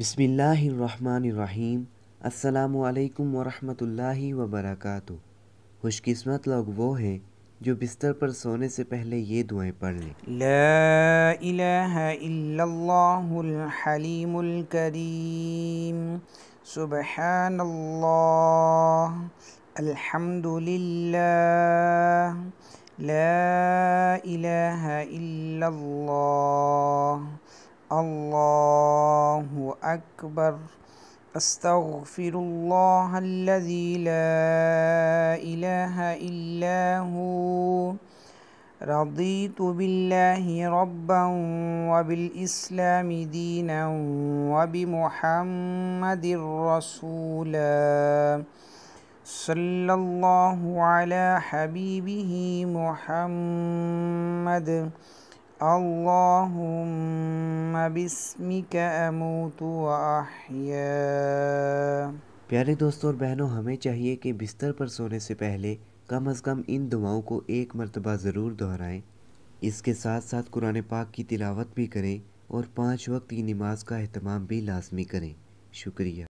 بسم اللہ الرحمن الرحیم السلام علیکم ورحمۃ اللہ وبرکاتہ خوش قسمت لوگ وہ ہیں جو بستر پر سونے سے پہلے یہ دعائیں پڑھ لیں لا الہ الا اللہ الحلیم سبحان اللہ الحمد للہ لا الہ الا اللہ الله أكبر أستغفر الله الذي لا إله إلا هو رضيت بالله ربا وبالإسلام دينا وبمحمد رسولا صلى الله على حبيبه محمد اللهم پیارے دوستوں اور بہنوں ہمیں چاہیے کہ بستر پر سونے سے پہلے کم از کم ان دعاؤں کو ایک مرتبہ ضرور دہرائیں اس کے ساتھ ساتھ قرآن پاک کی تلاوت بھی کریں اور پانچ وقت کی نماز کا اہتمام بھی لازمی کریں شکریہ